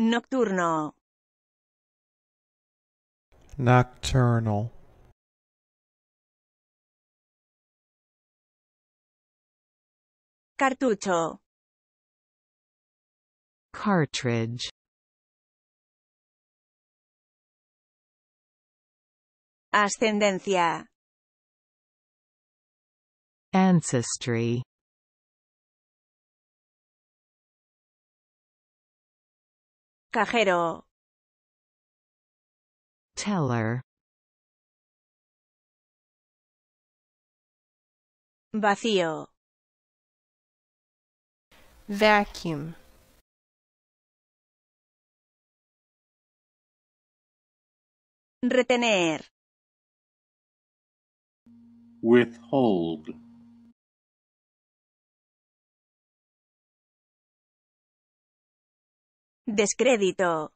Nocturno. Nocturnal. Cartucho. Cartridge. Ascendencia. Ancestry. Cajero. Teller. Vacío. Vacuum. Retener. Withhold. Descrédito.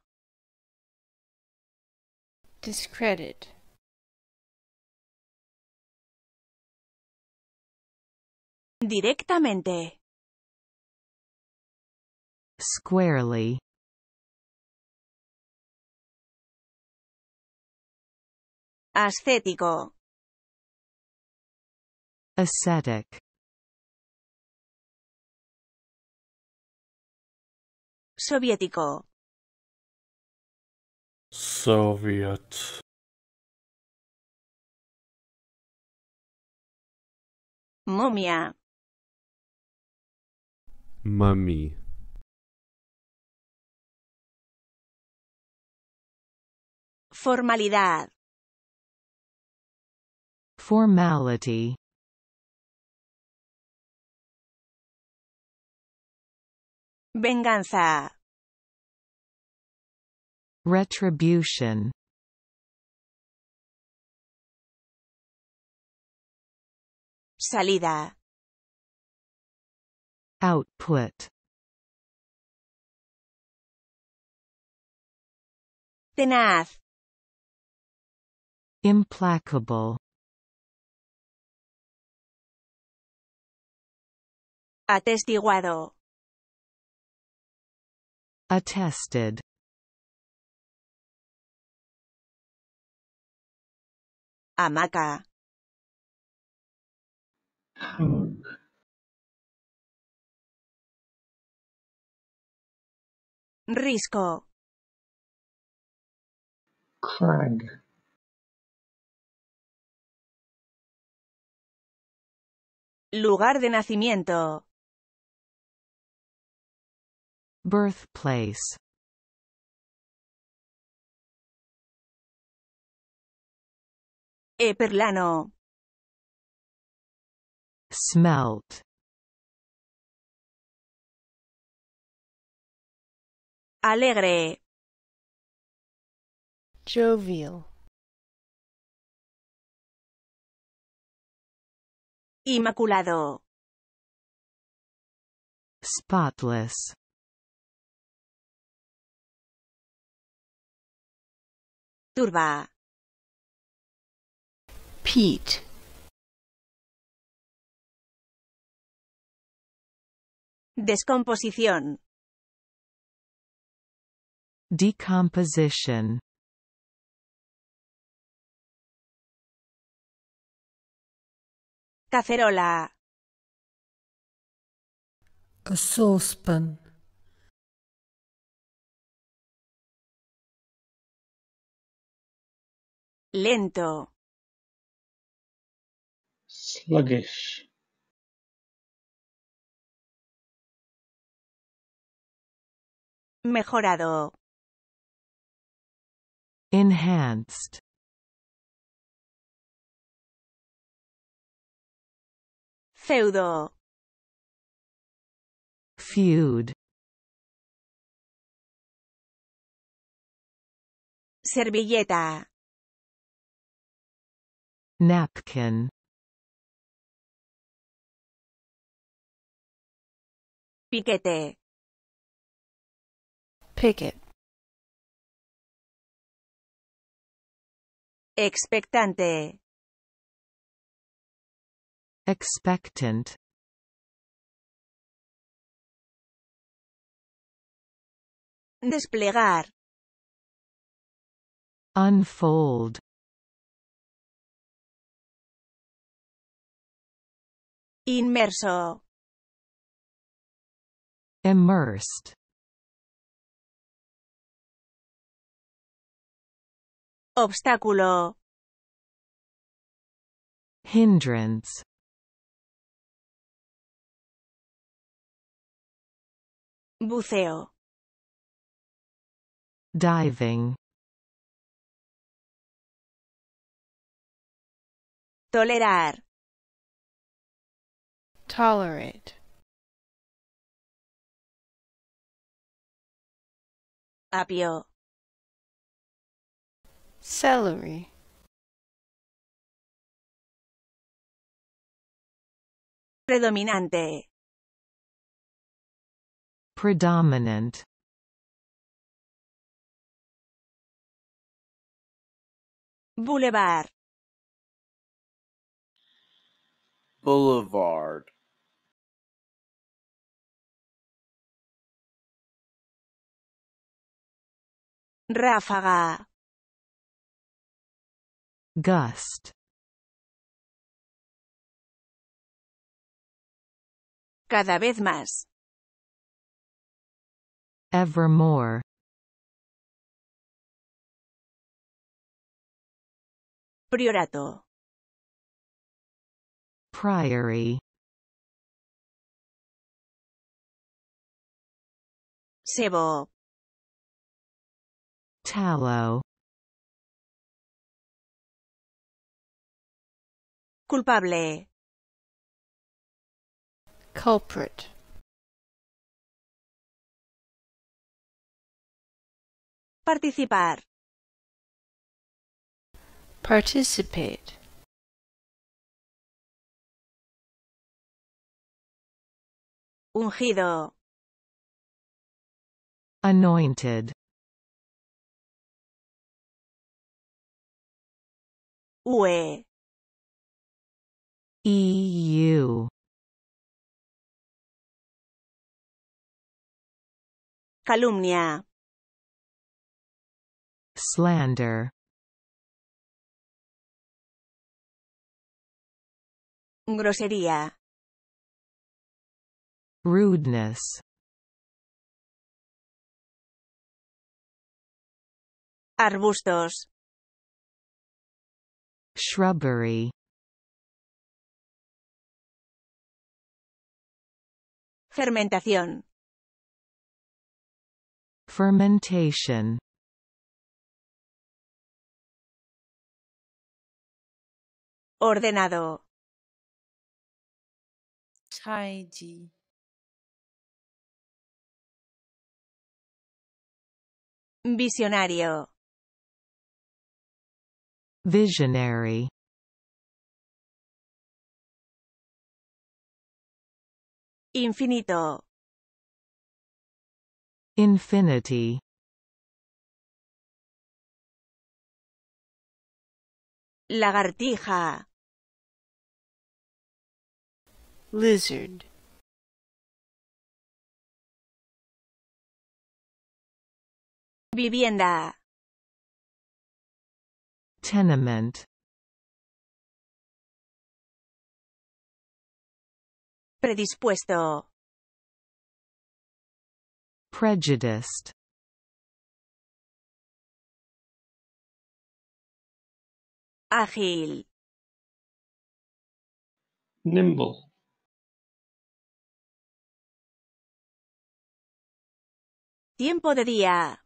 Discredit. Directamente. Squarely. Ascético. Ascetic. soviético. Soviet. Momia. Mummy. Formalidad. Formality. Venganza. Retribution Salida Output Tenaz Implacable Atestiguado Attested hamaca risco crag lugar de nacimiento birthplace Eperlano. Smelt. Alegre. Jovial. Inmaculado. Spotless. Turba. Pete Descomposición Decomposition Cacerola saucepan Lento sluggish mejorado enhanced feudo feud servilleta napkin Piquete. Picket. Expectante. Expectant. Desplegar. Unfold. Inmerso. Immersed Obstáculo Hindrance Buceo Diving Tolerar Tolerate apio celery predominante predominant boulevard boulevard Ráfaga. Gust. Cada vez más. Evermore. Priorato. Priory. Sebo. Tallow. Culpable. Culprit. Participar. Participate. Ungido. Anointed. UE e calumnia slander grosería rudeness arbustos Shrubbery Fermentación Fermentation Ordenado Visionario Visionary Infinito Infinity Lagartija Lizard Vivienda Tenement Predispuesto Prejudiced Ágil Nimble Tiempo de día.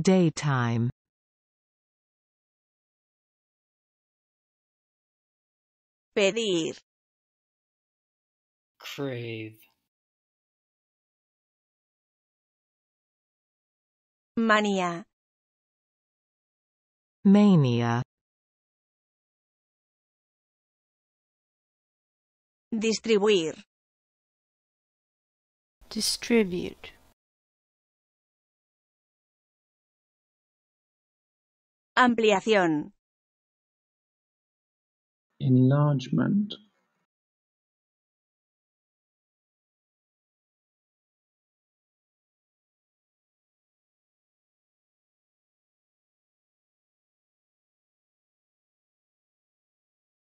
Daytime. Pedir. Crave. Manía. Mania. Distribuir. Distribute. Ampliación. enlargement